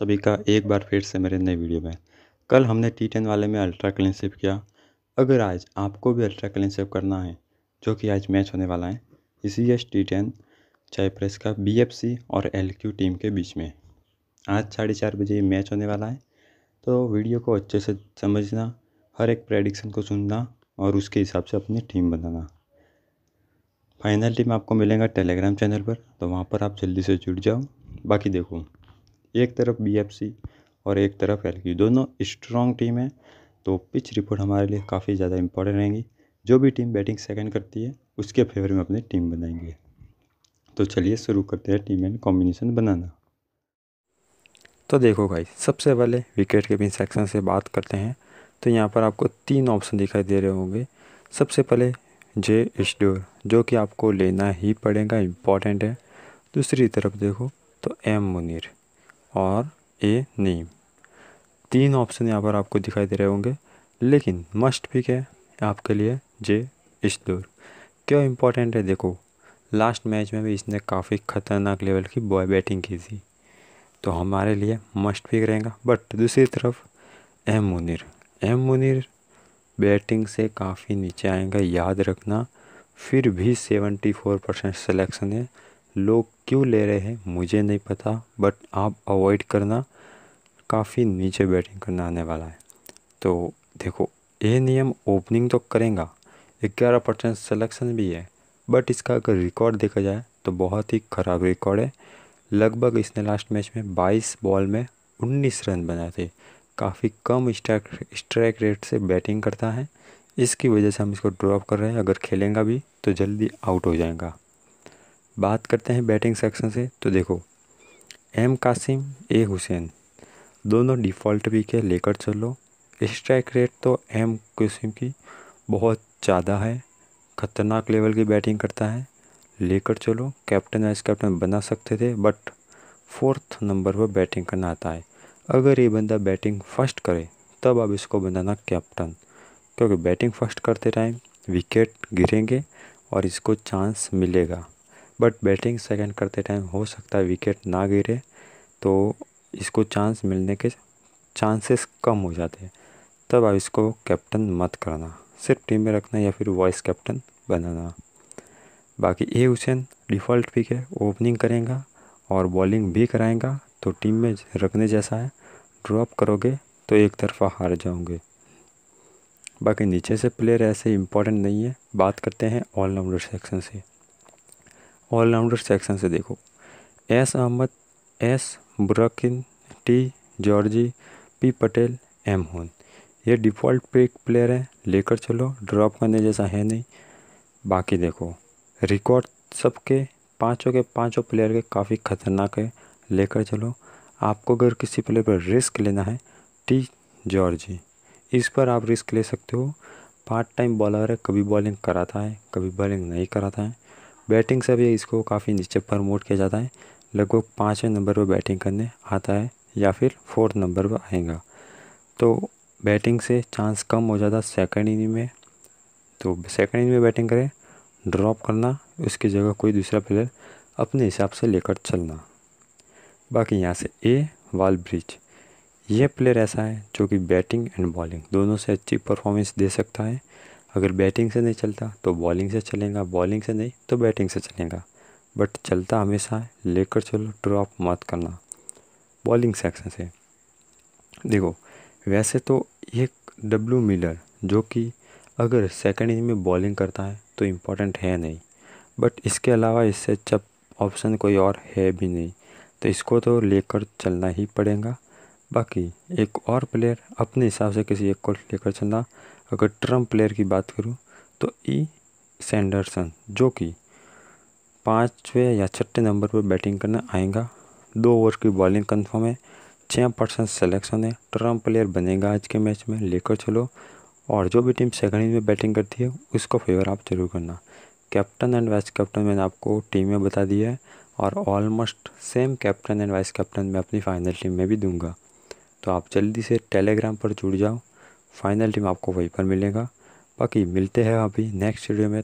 सभी का एक बार फिर से मेरे नए वीडियो में कल हमने टी टेन वाले में अल्ट्रा क्लीन सेव किया अगर आज आपको भी अल्ट्रा क्लीन सेव करना है जो कि आज मैच होने वाला है इसी एस टी टेन चाइप्रेस का बी एफ सी और एल क्यू टीम के बीच में आज साढ़े चार बजे ये मैच होने वाला है तो वीडियो को अच्छे से समझना हर एक प्रेडिक्शन को सुनना और उसके हिसाब से अपनी टीम बनाना फाइनल टीम आपको मिलेगा टेलीग्राम चैनल पर तो वहाँ पर आप जल्दी से जुड़ जाओ बाकी देखो एक तरफ बीएफसी और एक तरफ एल दोनों स्ट्रॉन्ग टीम है तो पिच रिपोर्ट हमारे लिए काफ़ी ज़्यादा इंपॉर्टेंट रहेंगी जो भी टीम बैटिंग सेकंड करती है उसके फेवर में अपनी टीम बनाएंगे तो चलिए शुरू करते हैं टीम एंड कॉम्बिनेशन बनाना तो देखो भाई सबसे पहले विकेट कीपिंग सेक्शन से बात करते हैं तो यहाँ पर आपको तीन ऑप्शन दिखाई दे रहे होंगे सबसे पहले जे स्टोर जो कि आपको लेना ही पड़ेगा इम्पॉर्टेंट है दूसरी तरफ देखो तो एम मुनीर और ए नीम तीन ऑप्शन यहाँ पर आपको दिखाई दे रहे होंगे लेकिन मस्ट पिक है आपके लिए जे इसलोर क्यों इम्पोर्टेंट है देखो लास्ट मैच में भी इसने काफ़ी ख़तरनाक लेवल की बॉय बैटिंग की थी तो हमारे लिए मस्ट पिक रहेगा बट दूसरी तरफ M Munir M Munir batting से काफ़ी नीचे आएंगे याद रखना फिर भी सेवेंटी फोर परसेंट सलेक्शन है लोग क्यों ले रहे हैं मुझे नहीं पता बट आप अवॉइड करना काफ़ी नीचे बैटिंग करना आने वाला है तो देखो ये नियम ओपनिंग तो करेगा ग्यारह परसेंट सलेक्शन भी है बट इसका अगर रिकॉर्ड देखा जाए तो बहुत ही ख़राब रिकॉर्ड है लगभग इसने लास्ट मैच में 22 बॉल में 19 रन बनाए थे काफ़ी कम स्ट्राइक स्ट्राइक रेट से बैटिंग करता है इसकी वजह से हम इसको ड्रॉप कर रहे हैं अगर खेलेंगे भी तो जल्दी आउट हो जाएगा बात करते हैं बैटिंग सेक्शन से तो देखो एम कासिम ए हुसैन दोनों डिफ़ॉल्ट वीक है लेकर चलो स्ट्राइक रेट तो एम कासिम की बहुत ज़्यादा है ख़तरनाक लेवल की बैटिंग करता है लेकर चलो कैप्टन वाइस कैप्टन बना सकते थे बट फोर्थ नंबर पर बैटिंग करना आता है अगर ये बंदा बैटिंग फर्स्ट करे तब आप इसको बनाना कैप्टन क्योंकि बैटिंग फर्स्ट करते टाइम विकेट गिरेंगे और इसको चांस मिलेगा बट बैटिंग सेकंड करते टाइम हो सकता है विकेट ना गिरे तो इसको चांस मिलने के चांसेस कम हो जाते हैं तब आप इसको कैप्टन मत करना सिर्फ टीम में रखना या फिर वाइस कैप्टन बनाना बाकी ए हुसैन डिफ़ॉल्ट पिक है ओपनिंग करेगा और बॉलिंग भी कराएगा तो टीम में रखने जैसा है ड्रॉप करोगे तो एक तरफा हार जाओगे बाकी नीचे से प्लेयर ऐसे इम्पोर्टेंट नहीं है बात करते हैं ऑलराउंडर सेक्शन से ऑलराउंडर सेक्शन से देखो एस अहमद एस ब्रकिन T Georgie P Patel M होन ये डिफ़ॉल्ट पिक प्लेयर हैं लेकर चलो ड्रॉप करने जैसा है नहीं बाकी देखो रिकॉर्ड सबके पांचों के पांचों प्लेयर के काफ़ी ख़तरनाक है लेकर चलो आपको अगर किसी प्लेयर पर रिस्क लेना है टी जॉर्जी इस पर आप रिस्क ले सकते हो पार्ट टाइम बॉलर है कभी बॉलिंग कराता है कभी बॉलिंग नहीं कराता है बैटिंग से भी इसको काफ़ी नीचे प्रमोट किया जाता है लगभग पाँचवें नंबर पर बैटिंग करने आता है या फिर फोर्थ नंबर पर आएगा तो बैटिंग से चांस कम हो जाता है सेकेंड इनिंग में तो सेकेंड इनिंग में बैटिंग करें ड्रॉप करना उसकी जगह कोई दूसरा प्लेयर अपने हिसाब से लेकर चलना बाकी यहाँ से ए वाल ब्रिज ये प्लेयर ऐसा है जो कि बैटिंग एंड बॉलिंग दोनों से अच्छी परफॉर्मेंस दे सकता है अगर बैटिंग से नहीं चलता तो बॉलिंग से चलेगा बॉलिंग से नहीं तो बैटिंग से चलेगा बट चलता हमेशा लेकर चलो ड्रॉप मत करना बॉलिंग सेक्शन से देखो वैसे तो एक डब्लू मिलर जो कि अगर सेकेंड इनिंग में बॉलिंग करता है तो इम्पोर्टेंट है नहीं बट इसके अलावा इससे अच्छा ऑप्शन कोई और है भी नहीं तो इसको तो लेकर चलना ही पड़ेगा बाकी एक और प्लेयर अपने हिसाब से किसी एक को लेकर चलना अगर ट्रम प्लेयर की बात करूँ तो ई e सैंडरसन जो कि पाँचवें या छठे नंबर पर बैटिंग करने आएगा दो ओवर की बॉलिंग कंफर्म है छः परसेंट सेलेक्शन है ट्रम प्लेयर बनेगा आज के मैच में लेकर चलो और जो भी टीम सेकंड में बैटिंग करती है उसको फेवर आप जरूर करना कैप्टन एंड वाइस कैप्टन मैंने आपको टीम में बता दिया है और almost same captain and vice captain मैं अपनी फाइनल टीम में भी दूंगा तो आप जल्दी से टेलीग्राम पर जुड़ जाओ फाइनल टीम आपको वहीं पर मिलेगा बाकी मिलते हैं अभी नेक्स्ट वीडियो में